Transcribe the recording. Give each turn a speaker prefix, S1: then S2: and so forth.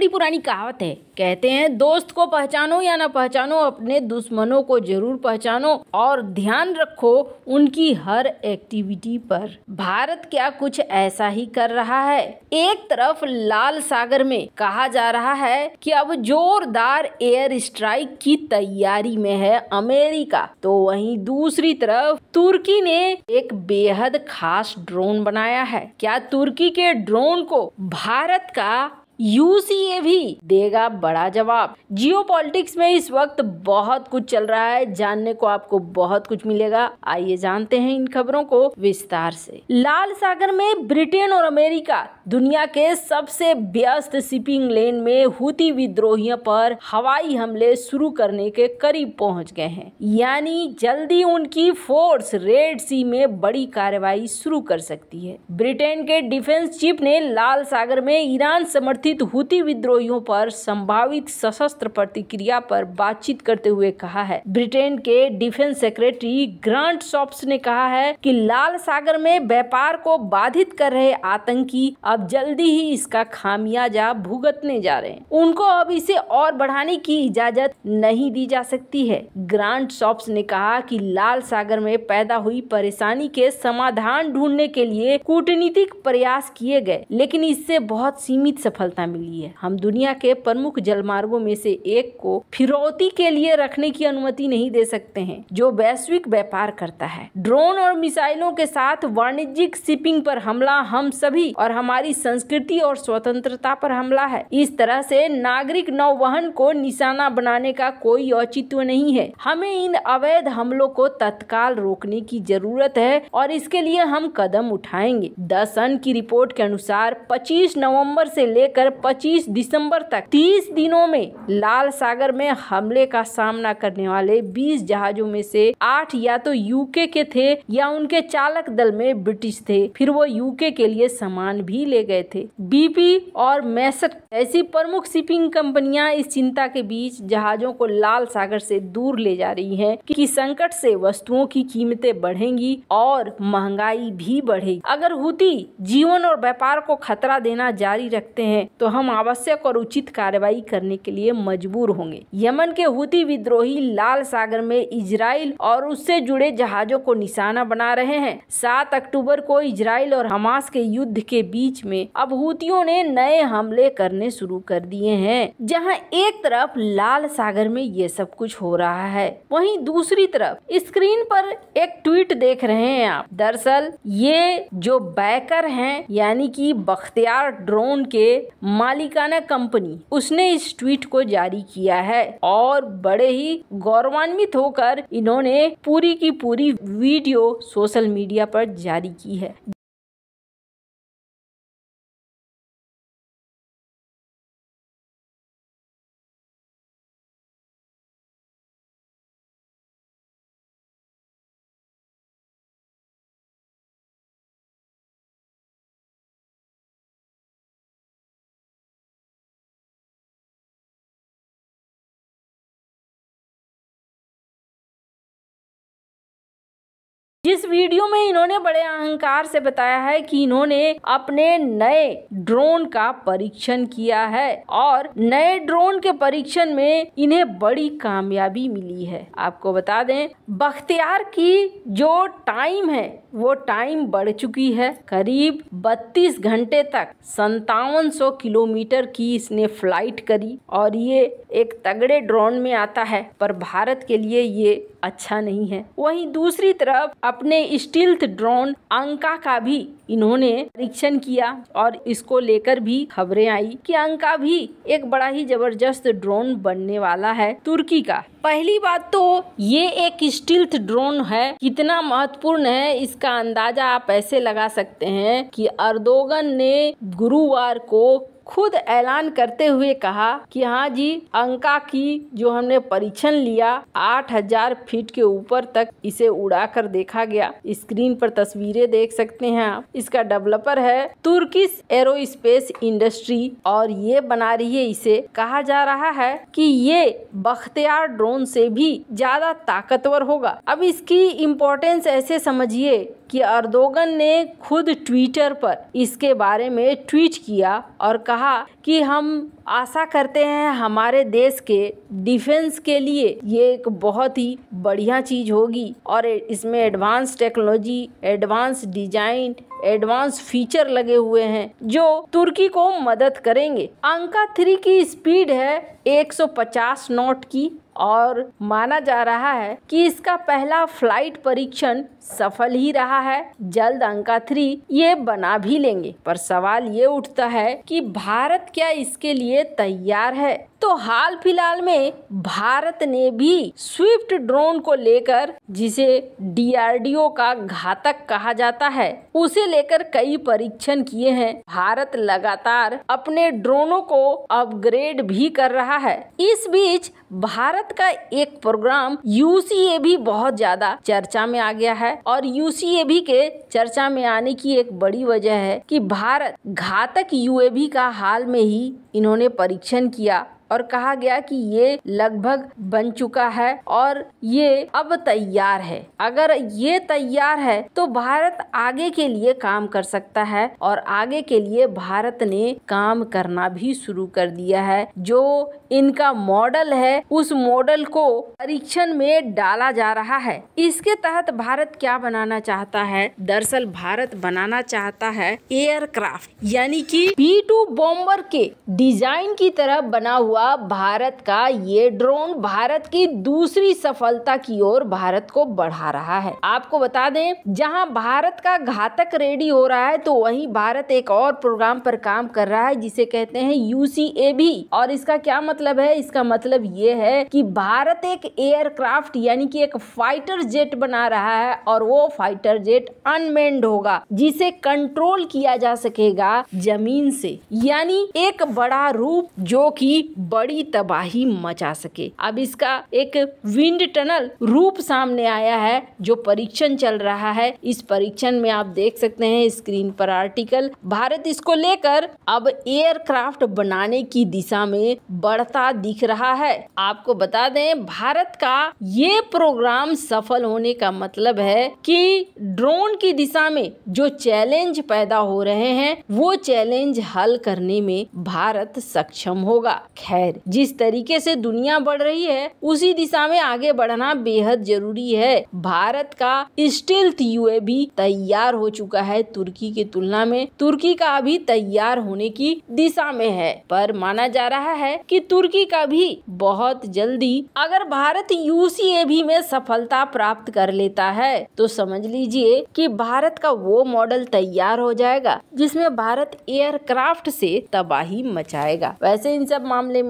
S1: बड़ी पुरानी कहावत है कहते हैं दोस्त को पहचानो या ना पहचानो अपने दुश्मनों को जरूर पहचानो और ध्यान रखो उनकी हर एक्टिविटी पर भारत क्या कुछ ऐसा ही कर रहा है एक तरफ लाल सागर में कहा जा रहा है कि अब जोरदार एयर स्ट्राइक की तैयारी में है अमेरिका तो वहीं दूसरी तरफ तुर्की ने एक बेहद खास ड्रोन बनाया है क्या तुर्की के ड्रोन को भारत का यूसीए भी देगा बड़ा जवाब जियो में इस वक्त बहुत कुछ चल रहा है जानने को आपको बहुत कुछ मिलेगा आइए जानते हैं इन खबरों को विस्तार से लाल सागर में ब्रिटेन और अमेरिका दुनिया के सबसे व्यस्त शिपिंग लेन में हुती विद्रोहियों पर हवाई हमले शुरू करने के करीब पहुंच गए हैं यानी जल्दी उनकी फोर्स रेड सी में बड़ी कार्रवाई शुरू कर सकती है ब्रिटेन के डिफेंस चीफ ने लाल सागर में ईरान समर्थित हुती विद्रोहियों पर संभावित सशस्त्र प्रतिक्रिया पर बातचीत करते हुए कहा है ब्रिटेन के डिफेंस सेक्रेटरी ग्रांट सॉप्स ने कहा है कि लाल सागर में व्यापार को बाधित कर रहे आतंकी अब अब जल्दी ही इसका खामियाजा भुगतने जा रहे हैं उनको अब इसे और बढ़ाने की इजाजत नहीं दी जा सकती है ग्रांड शॉप्स ने कहा कि लाल सागर में पैदा हुई परेशानी के समाधान ढूंढने के लिए कूटनीतिक प्रयास किए गए लेकिन इससे बहुत सीमित सफलता मिली है हम दुनिया के प्रमुख जलमार्गो में से एक को फिरौती के लिए रखने की अनुमति नहीं दे सकते हैं जो वैश्विक व्यापार करता है ड्रोन और मिसाइलों के साथ वाणिज्यिक शिपिंग पर हमला हम सभी और हमारी हमारी संस्कृति और स्वतंत्रता पर हमला है इस तरह से नागरिक नौवहन को निशाना बनाने का कोई औचित्व नहीं है हमें इन अवैध हमलों को तत्काल रोकने की जरूरत है और इसके लिए हम कदम उठाएंगे द सन की रिपोर्ट के अनुसार 25 नवंबर से लेकर 25 दिसंबर तक 30 दिनों में लाल सागर में हमले का सामना करने वाले 20 जहाजों में से आठ या तो यूके के थे या उनके चालक दल में ब्रिटिश थे फिर वो यूके के लिए सामान भी ले गए थे बीपी और मैसट ऐसी प्रमुख शिपिंग कंपनियां इस चिंता के बीच जहाजों को लाल सागर से दूर ले जा रही हैं कि संकट से वस्तुओं की कीमतें बढ़ेंगी और महंगाई भी बढ़ेगी अगर हुती जीवन और व्यापार को खतरा देना जारी रखते हैं तो हम आवश्यक और उचित कार्रवाई करने के लिए मजबूर होंगे यमन के हुती विद्रोही लाल सागर में इसराइल और उससे जुड़े जहाजों को निशाना बना रहे हैं सात अक्टूबर को इसराइल और हमास के युद्ध के बीच में अब हूतियों ने नए हमले करने शुरू कर दिए हैं जहां एक तरफ लाल सागर में ये सब कुछ हो रहा है वहीं दूसरी तरफ स्क्रीन पर एक ट्वीट देख रहे हैं आप दरअसल ये जो बैकर हैं यानी कि बख्तियार ड्रोन के मालिकाना कंपनी उसने इस ट्वीट को जारी किया है और बड़े ही गौरवान्वित होकर इन्होंने पूरी की पूरी वीडियो सोशल मीडिया पर जारी की है जिस वीडियो में इन्होंने बड़े अहंकार से बताया है कि इन्होंने अपने नए ड्रोन का परीक्षण किया है और नए ड्रोन के परीक्षण में इन्हें बड़ी कामयाबी मिली है आपको बता दें बख्तियार की जो टाइम है वो टाइम बढ़ चुकी है करीब 32 घंटे तक संतावन किलोमीटर की इसने फ्लाइट करी और ये एक तगड़े ड्रोन में आता है पर भारत के लिए ये अच्छा नहीं है वहीं दूसरी तरफ अपने स्टील्थ ड्रोन अंका का भी इन्होंने परीक्षण किया और इसको लेकर भी खबरें आई कि अंका भी एक बड़ा ही जबरदस्त ड्रोन बनने वाला है तुर्की का पहली बात तो ये एक स्टील्थ ड्रोन है कितना महत्वपूर्ण है इसका अंदाजा आप ऐसे लगा सकते हैं कि अर्दोगन ने गुरुवार को खुद ऐलान करते हुए कहा कि हाँ जी अंका की जो हमने परीक्षण लिया 8000 फीट के ऊपर तक इसे उड़ाकर देखा गया स्क्रीन पर तस्वीरें देख सकते हैं आप इसका डेवलपर है तुर्किस एरोस्पेस इंडस्ट्री और ये बना रही है इसे कहा जा रहा है कि ये बख्तियार ड्रोन से भी ज्यादा ताकतवर होगा अब इसकी इम्पोर्टेंस ऐसे समझिए कि अर्दोगन ने खुद ट्विटर पर इसके बारे में ट्वीट किया और कहा कि हम आशा करते हैं हमारे देश के डिफेंस के लिए ये एक बहुत ही बढ़िया चीज़ होगी और इसमें advance technology advance design advance feature लगे हुए हैं जो तुर्की को मदद करेंगे अंका थ्री की स्पीड है 150 नॉट की और माना जा रहा है कि इसका पहला फ्लाइट परीक्षण सफल ही रहा है जल्द अंका थ्री ये बना भी लेंगे पर सवाल ये उठता है कि भारत क्या इसके लिए तैयार है तो हाल फिलहाल में भारत ने भी स्विफ्ट ड्रोन को लेकर जिसे डीआरडीओ का घातक कहा जाता है उसे लेकर कई परीक्षण किए हैं भारत लगातार अपने ड्रोनों को अपग्रेड भी कर रहा है इस बीच भारत का एक प्रोग्राम यूसीए भी बहुत ज्यादा चर्चा में आ गया है और यूसीए भी के चर्चा में आने की एक बड़ी वजह है कि भारत घातक यूएवी का हाल में ही इन्होंने परीक्षण किया और कहा गया कि ये लगभग बन चुका है और ये अब तैयार है अगर ये तैयार है तो भारत आगे के लिए काम कर सकता है और आगे के लिए भारत ने काम करना भी शुरू कर दिया है जो इनका मॉडल है उस मॉडल को परीक्षण में डाला जा रहा है इसके तहत भारत क्या बनाना चाहता है दरअसल भारत बनाना चाहता है एयरक्राफ्ट यानी कि बी टू बॉम्बर के डिजाइन की तरह बना हुआ हुआ भारत का ये ड्रोन भारत की दूसरी सफलता की ओर भारत को बढ़ा रहा है आपको बता दें जहां भारत का घातक रेडी हो रहा है तो वहीं भारत एक और प्रोग्राम पर काम कर रहा है जिसे कहते हैं भी और इसका क्या मतलब है इसका मतलब ये है कि भारत एक एयरक्राफ्ट यानी कि एक फाइटर जेट बना रहा है और वो फाइटर जेट अनमेंड होगा जिसे कंट्रोल किया जा सकेगा जमीन से यानी एक बड़ा रूप जो कि बड़ी तबाही मचा सके अब इसका एक विंड टनल रूप सामने आया है जो परीक्षण चल रहा है इस परीक्षण में आप देख सकते हैं स्क्रीन पर आर्टिकल भारत इसको लेकर अब एयरक्राफ्ट बनाने की दिशा में बढ़ता दिख रहा है आपको बता दें भारत का ये प्रोग्राम सफल होने का मतलब है कि ड्रोन की दिशा में जो चैलेंज पैदा हो रहे हैं वो चैलेंज हल करने में भारत सक्षम होगा खैर जाहिर जिस तरीके से दुनिया बढ़ रही है उसी दिशा में आगे बढ़ना बेहद जरूरी है भारत का स्टिल्थ भी तैयार हो चुका है तुर्की की तुलना में तुर्की का अभी तैयार होने की दिशा में है पर माना जा रहा है कि तुर्की का भी बहुत जल्दी अगर भारत भी में सफलता प्राप्त कर लेता है तो समझ लीजिए कि भारत का वो मॉडल तैयार हो जाएगा जिसमें भारत एयरक्राफ्ट से तबाही मचाएगा वैसे इन सब मामले में